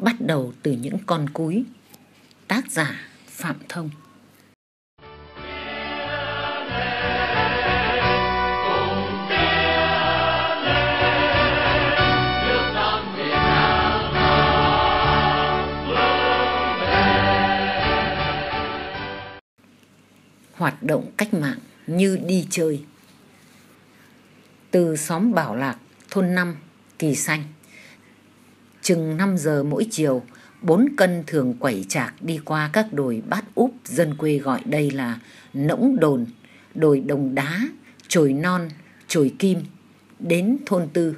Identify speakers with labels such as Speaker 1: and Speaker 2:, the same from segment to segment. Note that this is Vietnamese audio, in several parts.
Speaker 1: bắt đầu từ những con cúi. Tác giả Phạm Thông hoạt động cách mạng như đi chơi. Từ xóm Bảo Lạc, thôn 5, Kỳ Xanh. Chừng 5 giờ mỗi chiều, bốn cân thường quẩy chạc đi qua các đồi bát úp dân quê gọi đây là nỗng đồn, đồi đồng đá, chồi non, chồi kim, đến thôn tư.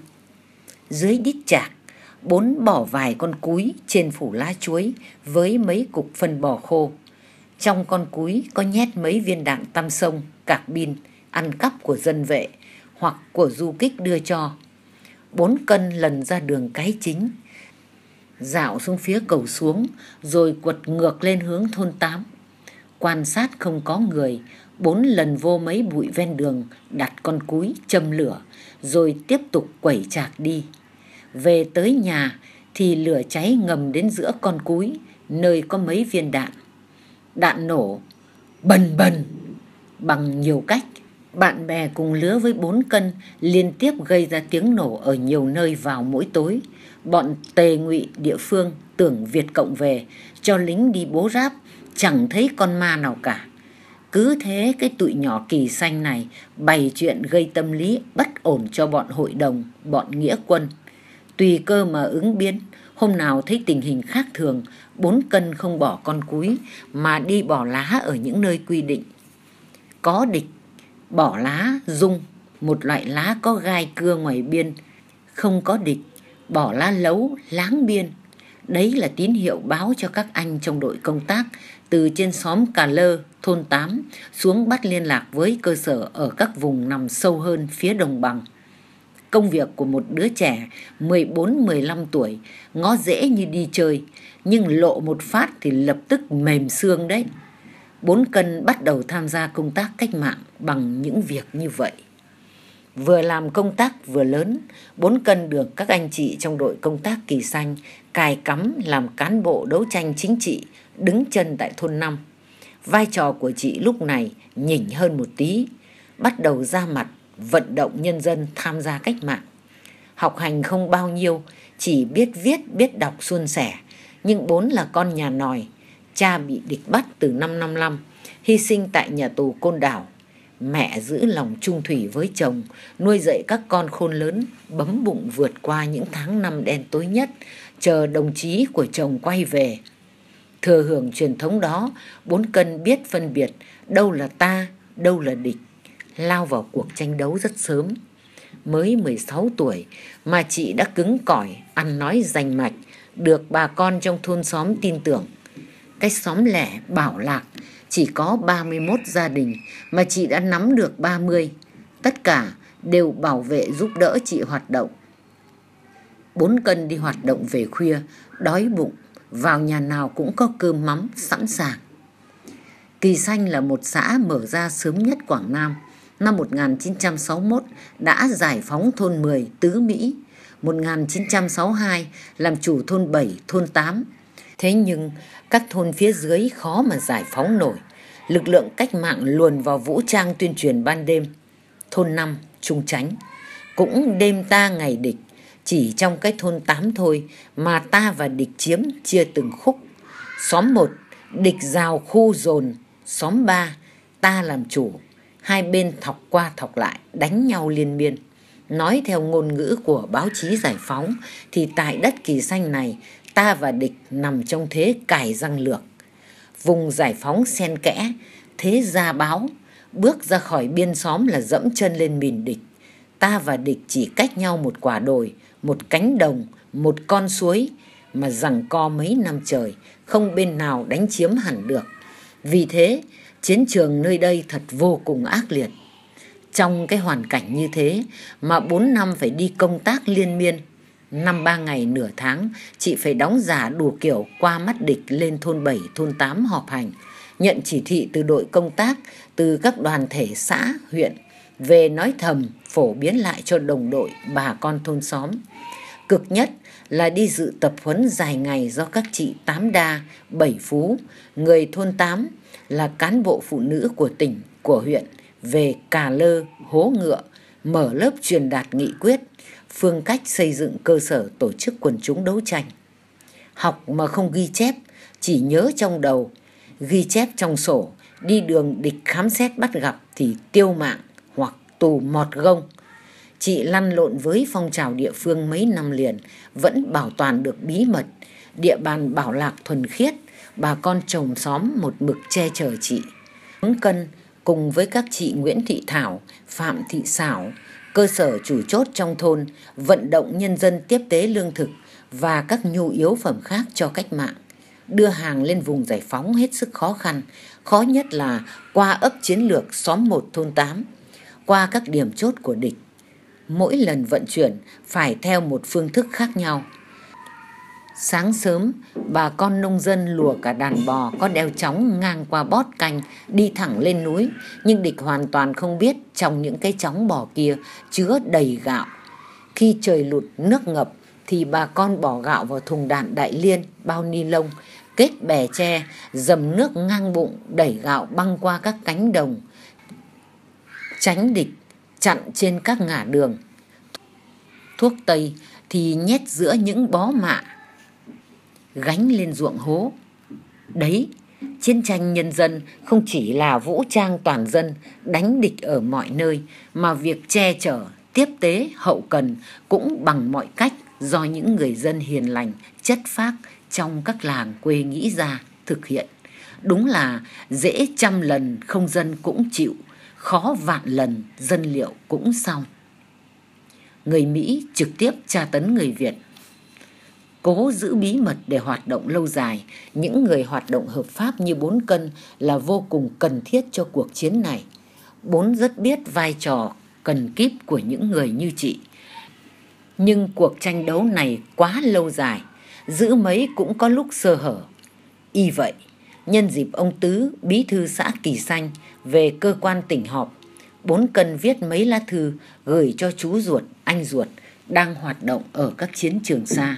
Speaker 1: Dưới đít chạc, bốn bỏ vài con cúi trên phủ lá chuối với mấy cục phân bò khô. Trong con cúi có nhét mấy viên đạn tam sông, cạc bin, ăn cắp của dân vệ hoặc của du kích đưa cho. Bốn cân lần ra đường cái chính, dạo xuống phía cầu xuống rồi quật ngược lên hướng thôn tám quan sát không có người bốn lần vô mấy bụi ven đường đặt con cúi châm lửa rồi tiếp tục quẩy chạc đi về tới nhà thì lửa cháy ngầm đến giữa con cúi nơi có mấy viên đạn đạn nổ bần bần bằng nhiều cách bạn bè cùng lứa với bốn cân liên tiếp gây ra tiếng nổ ở nhiều nơi vào mỗi tối. Bọn tề ngụy địa phương tưởng Việt Cộng về, cho lính đi bố ráp, chẳng thấy con ma nào cả. Cứ thế cái tụi nhỏ kỳ xanh này bày chuyện gây tâm lý bất ổn cho bọn hội đồng, bọn nghĩa quân. Tùy cơ mà ứng biến, hôm nào thấy tình hình khác thường, bốn cân không bỏ con cúi mà đi bỏ lá ở những nơi quy định. Có địch bỏ lá dung một loại lá có gai cưa ngoài biên không có địch bỏ lá lấu láng biên đấy là tín hiệu báo cho các anh trong đội công tác từ trên xóm Cà Lơ, thôn tám xuống bắt liên lạc với cơ sở ở các vùng nằm sâu hơn phía đồng bằng. Công việc của một đứa trẻ 14-15 tuổi ngó dễ như đi chơi, nhưng lộ một phát thì lập tức mềm xương đấy bốn cân bắt đầu tham gia công tác cách mạng bằng những việc như vậy vừa làm công tác vừa lớn bốn cân được các anh chị trong đội công tác kỳ xanh cài cắm làm cán bộ đấu tranh chính trị đứng chân tại thôn năm vai trò của chị lúc này nhỉnh hơn một tí bắt đầu ra mặt vận động nhân dân tham gia cách mạng học hành không bao nhiêu chỉ biết viết biết đọc suôn sẻ nhưng bốn là con nhà nòi Cha bị địch bắt từ năm 55, hy sinh tại nhà tù Côn Đảo. Mẹ giữ lòng trung thủy với chồng, nuôi dạy các con khôn lớn, bấm bụng vượt qua những tháng năm đen tối nhất, chờ đồng chí của chồng quay về. Thừa hưởng truyền thống đó, bốn cân biết phân biệt đâu là ta, đâu là địch, lao vào cuộc tranh đấu rất sớm. Mới 16 tuổi mà chị đã cứng cỏi, ăn nói rành mạch, được bà con trong thôn xóm tin tưởng. Cách xóm lẻ bảo lạc chỉ có 31 gia đình mà chị đã nắm được 30. Tất cả đều bảo vệ giúp đỡ chị hoạt động. Bốn cân đi hoạt động về khuya, đói bụng, vào nhà nào cũng có cơm mắm sẵn sàng. Kỳ Xanh là một xã mở ra sớm nhất Quảng Nam. Năm 1961 đã giải phóng thôn 10 Tứ Mỹ, 1962 làm chủ thôn 7, thôn 8. Thế nhưng các thôn phía dưới khó mà giải phóng nổi lực lượng cách mạng luồn vào vũ trang tuyên truyền ban đêm thôn năm trung tránh cũng đêm ta ngày địch chỉ trong cái thôn tám thôi mà ta và địch chiếm chia từng khúc xóm một địch rào khu dồn xóm ba ta làm chủ hai bên thọc qua thọc lại đánh nhau liên miên nói theo ngôn ngữ của báo chí giải phóng thì tại đất kỳ xanh này ta và địch nằm trong thế cài răng lược vùng giải phóng xen kẽ thế ra báo bước ra khỏi biên xóm là dẫm chân lên mìn địch ta và địch chỉ cách nhau một quả đồi một cánh đồng một con suối mà rằng co mấy năm trời không bên nào đánh chiếm hẳn được vì thế chiến trường nơi đây thật vô cùng ác liệt trong cái hoàn cảnh như thế mà bốn năm phải đi công tác liên miên năm ba ngày nửa tháng chị phải đóng giả đủ kiểu qua mắt địch lên thôn bảy thôn tám họp hành, nhận chỉ thị từ đội công tác, từ các đoàn thể xã, huyện, về nói thầm, phổ biến lại cho đồng đội, bà con thôn xóm. Cực nhất là đi dự tập huấn dài ngày do các chị Tám Đa, Bảy Phú, người thôn Tám là cán bộ phụ nữ của tỉnh, của huyện về Cà Lơ, Hố Ngựa, mở lớp truyền đạt nghị quyết phương cách xây dựng cơ sở tổ chức quần chúng đấu tranh. Học mà không ghi chép, chỉ nhớ trong đầu, ghi chép trong sổ, đi đường địch khám xét bắt gặp thì tiêu mạng hoặc tù mọt gông. Chị lăn lộn với phong trào địa phương mấy năm liền, vẫn bảo toàn được bí mật, địa bàn bảo lạc thuần khiết, bà con chồng xóm một mực che chở chị. Hướng cân cùng với các chị Nguyễn Thị Thảo, Phạm Thị Xảo, cơ sở chủ chốt trong thôn vận động nhân dân tiếp tế lương thực và các nhu yếu phẩm khác cho cách mạng đưa hàng lên vùng giải phóng hết sức khó khăn khó nhất là qua ấp chiến lược xóm một thôn tám qua các điểm chốt của địch mỗi lần vận chuyển phải theo một phương thức khác nhau Sáng sớm, bà con nông dân lùa cả đàn bò có đeo chóng ngang qua bót canh đi thẳng lên núi, nhưng địch hoàn toàn không biết trong những cái chóng bò kia chứa đầy gạo. Khi trời lụt nước ngập thì bà con bỏ gạo vào thùng đạn đại liên, bao ni lông, kết bè tre, dầm nước ngang bụng đẩy gạo băng qua các cánh đồng, tránh địch chặn trên các ngả đường. Thuốc Tây thì nhét giữa những bó mạ gánh lên ruộng hố đấy chiến tranh nhân dân không chỉ là vũ trang toàn dân đánh địch ở mọi nơi mà việc che chở tiếp tế hậu cần cũng bằng mọi cách do những người dân hiền lành chất phác trong các làng quê nghĩ ra thực hiện đúng là dễ trăm lần không dân cũng chịu khó vạn lần dân liệu cũng xong người mỹ trực tiếp tra tấn người việt cố giữ bí mật để hoạt động lâu dài, những người hoạt động hợp pháp như bốn cân là vô cùng cần thiết cho cuộc chiến này. Bốn rất biết vai trò cần kíp của những người như chị. Nhưng cuộc tranh đấu này quá lâu dài, giữ mấy cũng có lúc sơ hở. Y vậy, nhân dịp ông Tứ, bí thư xã Kỳ Xanh, về cơ quan tỉnh họp, bốn cân viết mấy lá thư gửi cho chú ruột, anh ruột đang hoạt động ở các chiến trường xa.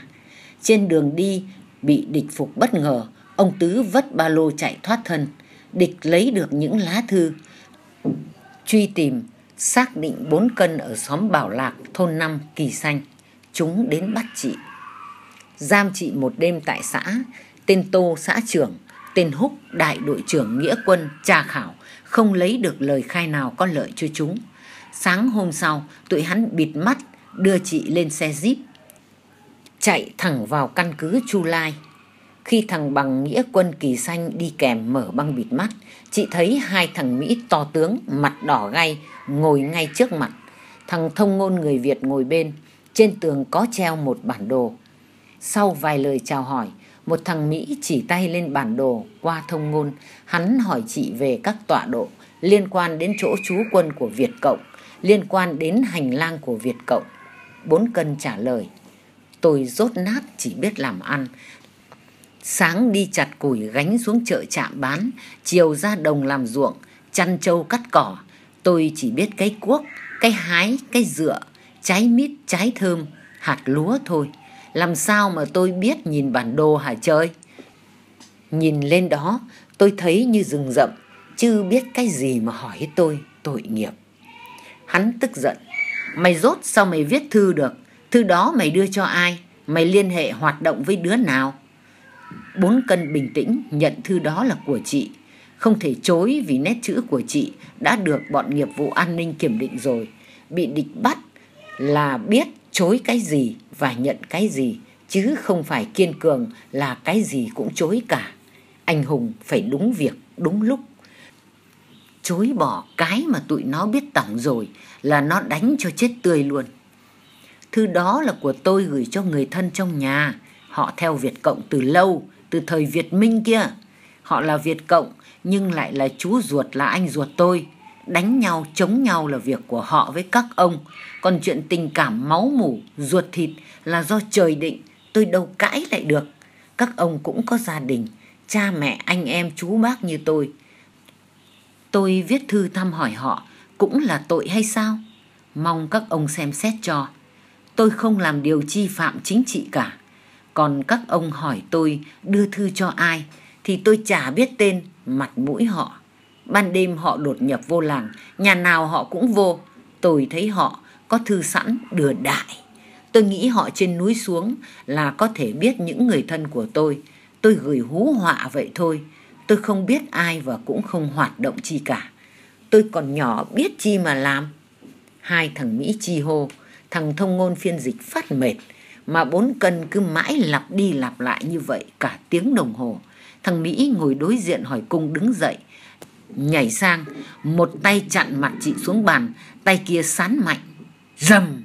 Speaker 1: Trên đường đi, bị địch phục bất ngờ, ông Tứ vất ba lô chạy thoát thân. Địch lấy được những lá thư. Truy tìm, xác định bốn cân ở xóm Bảo Lạc, thôn năm Kỳ Xanh. Chúng đến bắt chị. Giam chị một đêm tại xã, tên Tô xã trưởng, tên Húc đại đội trưởng nghĩa quân tra khảo, không lấy được lời khai nào có lợi cho chúng. Sáng hôm sau, tụi hắn bịt mắt, đưa chị lên xe jeep chạy thẳng vào căn cứ Chu Lai. Khi thằng bằng nghĩa quân kỳ xanh đi kèm mở băng bịt mắt, chị thấy hai thằng Mỹ to tướng, mặt đỏ gay, ngồi ngay trước mặt. Thằng thông ngôn người Việt ngồi bên, trên tường có treo một bản đồ. Sau vài lời chào hỏi, một thằng Mỹ chỉ tay lên bản đồ qua thông ngôn, hắn hỏi chị về các tọa độ liên quan đến chỗ trú quân của Việt Cộng, liên quan đến hành lang của Việt Cộng. Bốn cân trả lời, Tôi rốt nát chỉ biết làm ăn. Sáng đi chặt củi gánh xuống chợ chạm bán, chiều ra đồng làm ruộng, chăn trâu cắt cỏ. Tôi chỉ biết cái cuốc, cái hái, cái dựa, trái mít, trái thơm, hạt lúa thôi. Làm sao mà tôi biết nhìn bản đồ hả chơi? Nhìn lên đó, tôi thấy như rừng rậm, chứ biết cái gì mà hỏi tôi, tội nghiệp. Hắn tức giận, mày rốt sao mày viết thư được? thư đó mày đưa cho ai? Mày liên hệ hoạt động với đứa nào? Bốn cân bình tĩnh nhận thư đó là của chị. Không thể chối vì nét chữ của chị đã được bọn nghiệp vụ an ninh kiểm định rồi. Bị địch bắt là biết chối cái gì và nhận cái gì. Chứ không phải kiên cường là cái gì cũng chối cả. Anh Hùng phải đúng việc, đúng lúc. Chối bỏ cái mà tụi nó biết tổng rồi là nó đánh cho chết tươi luôn. Thư đó là của tôi gửi cho người thân trong nhà. Họ theo Việt Cộng từ lâu, từ thời Việt Minh kia. Họ là Việt Cộng nhưng lại là chú ruột là anh ruột tôi. Đánh nhau, chống nhau là việc của họ với các ông. Còn chuyện tình cảm máu mủ, ruột thịt là do trời định. Tôi đâu cãi lại được. Các ông cũng có gia đình, cha mẹ, anh em, chú bác như tôi. Tôi viết thư thăm hỏi họ cũng là tội hay sao? Mong các ông xem xét cho tôi không làm điều chi phạm chính trị cả còn các ông hỏi tôi đưa thư cho ai thì tôi chả biết tên mặt mũi họ ban đêm họ đột nhập vô làng nhà nào họ cũng vô tôi thấy họ có thư sẵn đưa đại tôi nghĩ họ trên núi xuống là có thể biết những người thân của tôi tôi gửi hú họa vậy thôi tôi không biết ai và cũng không hoạt động chi cả tôi còn nhỏ biết chi mà làm hai thằng mỹ chi hô thằng thông ngôn phiên dịch phát mệt mà bốn cân cứ mãi lặp đi lặp lại như vậy cả tiếng đồng hồ thằng mỹ ngồi đối diện hỏi cung đứng dậy nhảy sang một tay chặn mặt chị xuống bàn tay kia sán mạnh rầm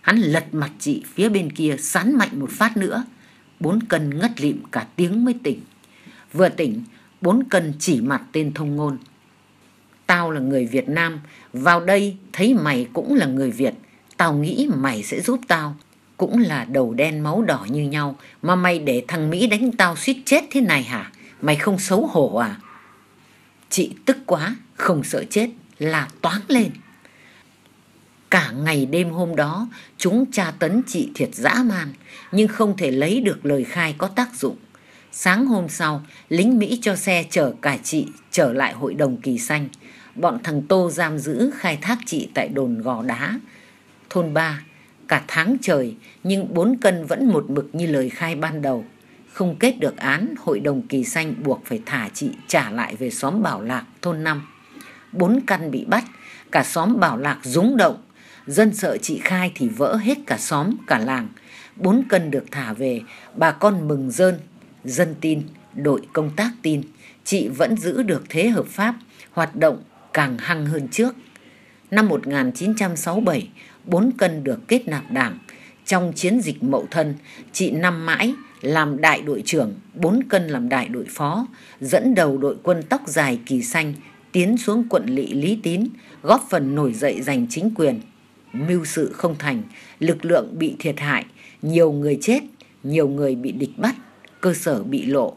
Speaker 1: hắn lật mặt chị phía bên kia sán mạnh một phát nữa bốn cân ngất lịm cả tiếng mới tỉnh vừa tỉnh bốn cân chỉ mặt tên thông ngôn tao là người việt nam vào đây thấy mày cũng là người việt Tao nghĩ mày sẽ giúp tao. Cũng là đầu đen máu đỏ như nhau mà mày để thằng Mỹ đánh tao suýt chết thế này hả? Mày không xấu hổ à? Chị tức quá, không sợ chết, là toáng lên. Cả ngày đêm hôm đó, chúng tra tấn chị thiệt dã man, nhưng không thể lấy được lời khai có tác dụng. Sáng hôm sau, lính Mỹ cho xe chở cả chị trở lại hội đồng kỳ xanh. Bọn thằng Tô giam giữ khai thác chị tại đồn gò đá thôn ba cả tháng trời nhưng bốn cân vẫn một mực như lời khai ban đầu không kết được án hội đồng kỳ xanh buộc phải thả chị trả lại về xóm bảo lạc thôn năm bốn căn bị bắt cả xóm bảo lạc rúng động dân sợ chị khai thì vỡ hết cả xóm cả làng bốn cân được thả về bà con mừng rơn dân tin đội công tác tin chị vẫn giữ được thế hợp pháp hoạt động càng hăng hơn trước năm một nghìn chín trăm sáu bảy bốn cân được kết nạp đảng. Trong chiến dịch mậu thân, chị Năm Mãi làm đại đội trưởng, bốn cân làm đại đội phó, dẫn đầu đội quân tóc dài kỳ xanh tiến xuống quận lỵ Lý Tín, góp phần nổi dậy giành chính quyền. Mưu sự không thành, lực lượng bị thiệt hại, nhiều người chết, nhiều người bị địch bắt, cơ sở bị lộ,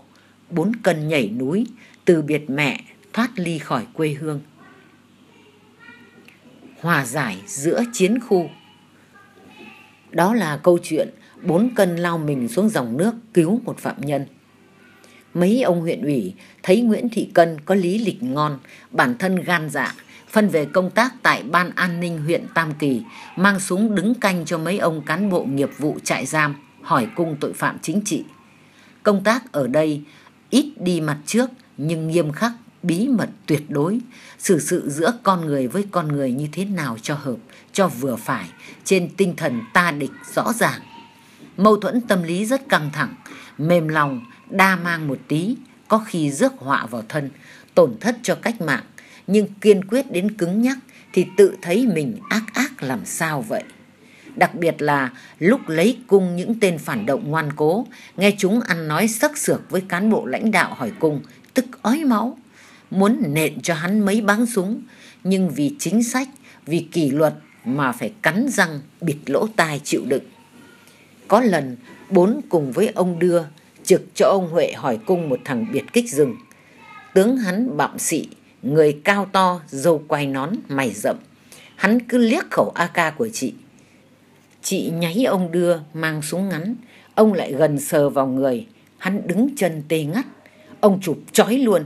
Speaker 1: bốn cân nhảy núi, từ biệt mẹ, thoát ly khỏi quê hương hòa giải giữa chiến khu. Đó là câu chuyện bốn cân lao mình xuống dòng nước cứu một phạm nhân. Mấy ông huyện ủy thấy Nguyễn Thị Cân có lý lịch ngon, bản thân gan dạ, phân về công tác tại Ban An ninh huyện Tam Kỳ, mang súng đứng canh cho mấy ông cán bộ nghiệp vụ trại giam, hỏi cung tội phạm chính trị. Công tác ở đây ít đi mặt trước nhưng nghiêm khắc, bí mật tuyệt đối, xử sự giữa con người với con người như thế nào cho hợp, cho vừa phải, trên tinh thần ta địch rõ ràng. Mâu thuẫn tâm lý rất căng thẳng, mềm lòng, đa mang một tí, có khi rước họa vào thân, tổn thất cho cách mạng, nhưng kiên quyết đến cứng nhắc thì tự thấy mình ác ác làm sao vậy. Đặc biệt là lúc lấy cung những tên phản động ngoan cố, nghe chúng ăn nói sắc sược với cán bộ lãnh đạo hỏi cung, tức ói máu muốn nện cho hắn mấy báng súng nhưng vì chính sách vì kỷ luật mà phải cắn răng bịt lỗ tai chịu đựng có lần bốn cùng với ông đưa trực cho ông huệ hỏi cung một thằng biệt kích rừng tướng hắn bạm xị người cao to dâu quay nón mày rậm hắn cứ liếc khẩu ak của chị chị nháy ông đưa mang súng ngắn ông lại gần sờ vào người hắn đứng chân tê ngắt ông chụp chói luôn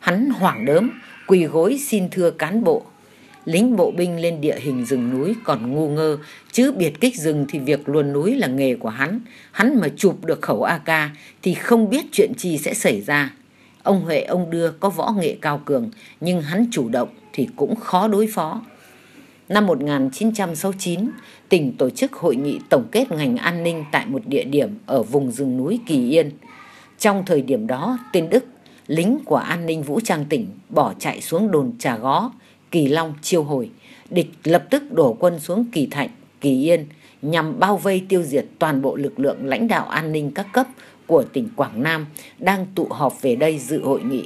Speaker 1: Hắn hoảng đớm, quỳ gối xin thưa cán bộ. Lính bộ binh lên địa hình rừng núi còn ngu ngơ, chứ biệt kích rừng thì việc luồn núi là nghề của hắn. Hắn mà chụp được khẩu AK thì không biết chuyện gì sẽ xảy ra. Ông Huệ ông đưa có võ nghệ cao cường, nhưng hắn chủ động thì cũng khó đối phó. Năm 1969, tỉnh tổ chức hội nghị tổng kết ngành an ninh tại một địa điểm ở vùng rừng núi Kỳ Yên. Trong thời điểm đó, tên Đức lính của an ninh vũ trang tỉnh bỏ chạy xuống đồn Trà Gó, Kỳ Long chiêu hồi. Địch lập tức đổ quân xuống Kỳ Thạnh, Kỳ Yên nhằm bao vây tiêu diệt toàn bộ lực lượng lãnh đạo an ninh các cấp của tỉnh Quảng Nam đang tụ họp về đây dự hội nghị.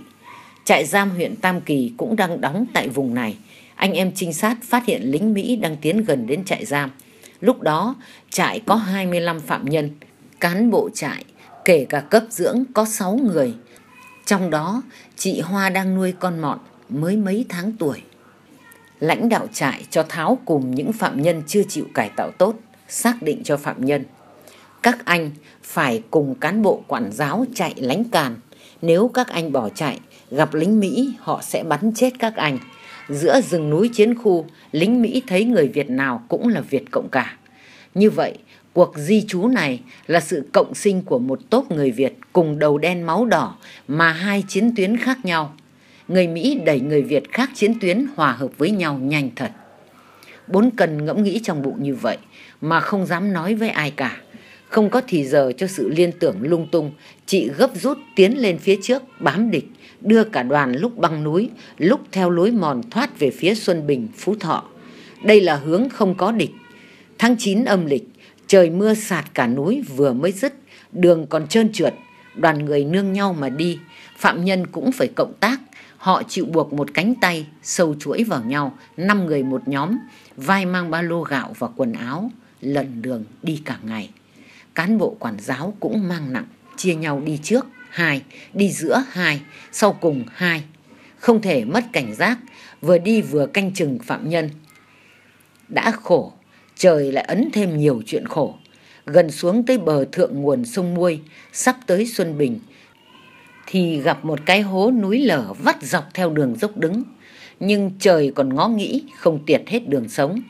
Speaker 1: Trại giam huyện Tam Kỳ cũng đang đóng tại vùng này. Anh em trinh sát phát hiện lính Mỹ đang tiến gần đến trại giam. Lúc đó, trại có 25 phạm nhân, cán bộ trại, kể cả cấp dưỡng có 6 người trong đó, chị Hoa đang nuôi con mọn mới mấy tháng tuổi. Lãnh đạo trại cho tháo cùng những phạm nhân chưa chịu cải tạo tốt, xác định cho phạm nhân. Các anh phải cùng cán bộ quản giáo chạy lánh càn. Nếu các anh bỏ chạy, gặp lính Mỹ họ sẽ bắn chết các anh. Giữa rừng núi chiến khu, lính Mỹ thấy người Việt nào cũng là Việt Cộng cả. Như vậy, Cuộc di trú này là sự cộng sinh của một tốp người Việt cùng đầu đen máu đỏ mà hai chiến tuyến khác nhau. Người Mỹ đẩy người Việt khác chiến tuyến hòa hợp với nhau nhanh thật. Bốn cần ngẫm nghĩ trong bụng như vậy mà không dám nói với ai cả. Không có thì giờ cho sự liên tưởng lung tung, chị gấp rút tiến lên phía trước, bám địch, đưa cả đoàn lúc băng núi, lúc theo lối mòn thoát về phía Xuân Bình, Phú Thọ. Đây là hướng không có địch. Tháng 9 âm lịch, Trời mưa sạt cả núi vừa mới dứt, đường còn trơn trượt, đoàn người nương nhau mà đi, phạm nhân cũng phải cộng tác, họ chịu buộc một cánh tay, sâu chuỗi vào nhau, năm người một nhóm, vai mang ba lô gạo và quần áo, lần đường đi cả ngày. Cán bộ quản giáo cũng mang nặng, chia nhau đi trước, hai, đi giữa, hai, sau cùng, hai. Không thể mất cảnh giác, vừa đi vừa canh chừng phạm nhân. Đã khổ trời lại ấn thêm nhiều chuyện khổ gần xuống tới bờ thượng nguồn sông muôi sắp tới xuân bình thì gặp một cái hố núi lở vắt dọc theo đường dốc đứng nhưng trời còn ngó nghĩ không tiệt hết đường sống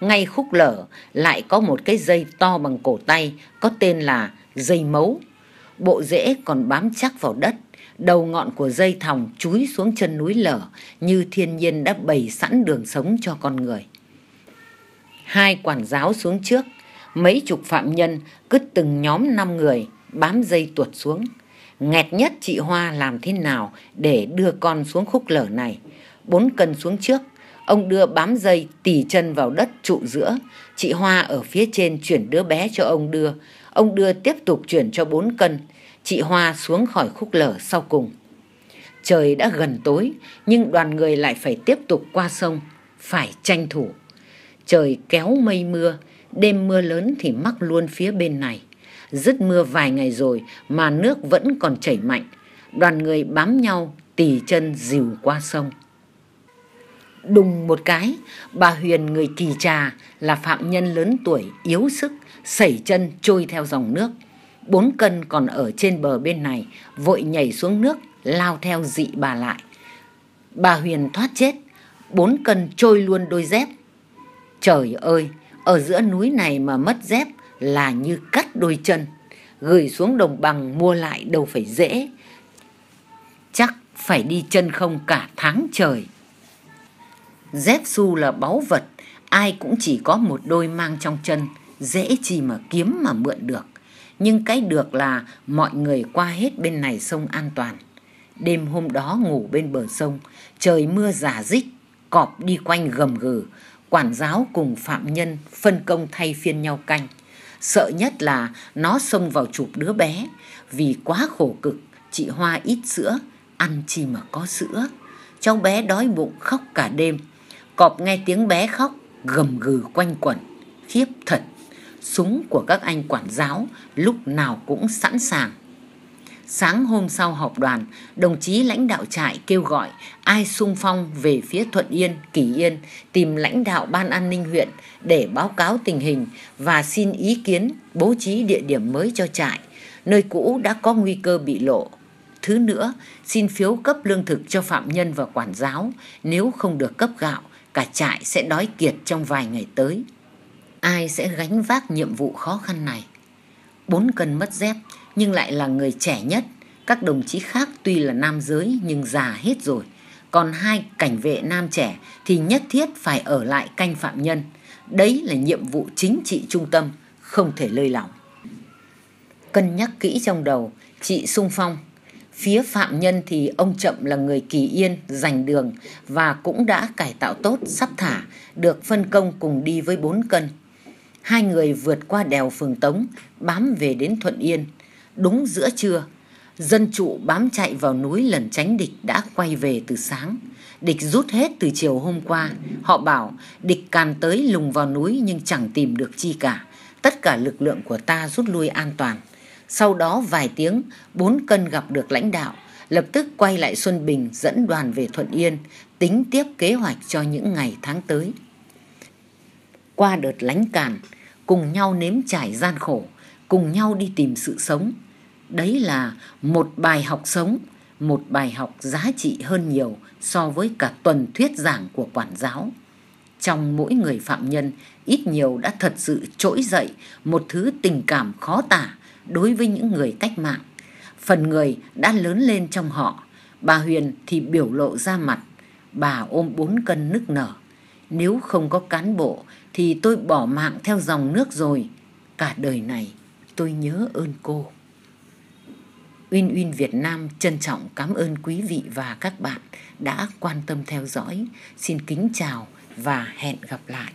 Speaker 1: ngay khúc lở lại có một cái dây to bằng cổ tay có tên là dây mấu bộ rễ còn bám chắc vào đất đầu ngọn của dây thòng chúi xuống chân núi lở như thiên nhiên đã bày sẵn đường sống cho con người hai quản giáo xuống trước mấy chục phạm nhân cứ từng nhóm năm người bám dây tuột xuống nghẹt nhất chị hoa làm thế nào để đưa con xuống khúc lở này bốn cân xuống trước ông đưa bám dây tì chân vào đất trụ giữa chị hoa ở phía trên chuyển đứa bé cho ông đưa ông đưa tiếp tục chuyển cho bốn cân chị hoa xuống khỏi khúc lở sau cùng trời đã gần tối nhưng đoàn người lại phải tiếp tục qua sông phải tranh thủ Trời kéo mây mưa, đêm mưa lớn thì mắc luôn phía bên này. Dứt mưa vài ngày rồi mà nước vẫn còn chảy mạnh. Đoàn người bám nhau, tì chân dìu qua sông. Đùng một cái, bà Huyền người kỳ trà là phạm nhân lớn tuổi, yếu sức, sẩy chân trôi theo dòng nước. Bốn cân còn ở trên bờ bên này, vội nhảy xuống nước, lao theo dị bà lại. Bà Huyền thoát chết, bốn cân trôi luôn đôi dép, Trời ơi, ở giữa núi này mà mất dép là như cắt đôi chân. Gửi xuống đồng bằng mua lại đâu phải dễ. Chắc phải đi chân không cả tháng trời. Dép su là báu vật, ai cũng chỉ có một đôi mang trong chân, dễ chi mà kiếm mà mượn được. Nhưng cái được là mọi người qua hết bên này sông an toàn. Đêm hôm đó ngủ bên bờ sông, trời mưa giả dích, cọp đi quanh gầm gừ, quản giáo cùng phạm nhân phân công thay phiên nhau canh. Sợ nhất là nó xông vào chụp đứa bé, vì quá khổ cực, chị Hoa ít sữa, ăn chi mà có sữa. Cháu bé đói bụng khóc cả đêm, cọp nghe tiếng bé khóc, gầm gừ quanh quẩn, khiếp thật. Súng của các anh quản giáo lúc nào cũng sẵn sàng Sáng hôm sau họp đoàn, đồng chí lãnh đạo trại kêu gọi ai sung phong về phía Thuận Yên, Kỳ Yên tìm lãnh đạo Ban An ninh huyện để báo cáo tình hình và xin ý kiến bố trí địa điểm mới cho trại, nơi cũ đã có nguy cơ bị lộ. Thứ nữa, xin phiếu cấp lương thực cho phạm nhân và quản giáo, nếu không được cấp gạo, cả trại sẽ đói kiệt trong vài ngày tới. Ai sẽ gánh vác nhiệm vụ khó khăn này? bốn cân mất dép nhưng lại là người trẻ nhất. Các đồng chí khác tuy là nam giới nhưng già hết rồi. Còn hai cảnh vệ nam trẻ thì nhất thiết phải ở lại canh phạm nhân. Đấy là nhiệm vụ chính trị trung tâm, không thể lơi lỏng. Cân nhắc kỹ trong đầu, chị sung phong. Phía phạm nhân thì ông Chậm là người kỳ yên, giành đường và cũng đã cải tạo tốt, sắp thả, được phân công cùng đi với bốn cân hai người vượt qua đèo Phường Tống, bám về đến Thuận Yên. Đúng giữa trưa, dân trụ bám chạy vào núi lần tránh địch đã quay về từ sáng. Địch rút hết từ chiều hôm qua. Họ bảo địch càn tới lùng vào núi nhưng chẳng tìm được chi cả. Tất cả lực lượng của ta rút lui an toàn. Sau đó vài tiếng, bốn cân gặp được lãnh đạo, lập tức quay lại Xuân Bình dẫn đoàn về Thuận Yên, tính tiếp kế hoạch cho những ngày tháng tới. Qua đợt lánh càn, cùng nhau nếm trải gian khổ, cùng nhau đi tìm sự sống. Đấy là một bài học sống, một bài học giá trị hơn nhiều so với cả tuần thuyết giảng của quản giáo. Trong mỗi người phạm nhân, ít nhiều đã thật sự trỗi dậy một thứ tình cảm khó tả đối với những người cách mạng. Phần người đã lớn lên trong họ, bà Huyền thì biểu lộ ra mặt, bà ôm bốn cân nức nở nếu không có cán bộ thì tôi bỏ mạng theo dòng nước rồi cả đời này tôi nhớ ơn cô uyên uyên việt nam trân trọng cảm ơn quý vị và các bạn đã quan tâm theo dõi xin kính chào và hẹn gặp lại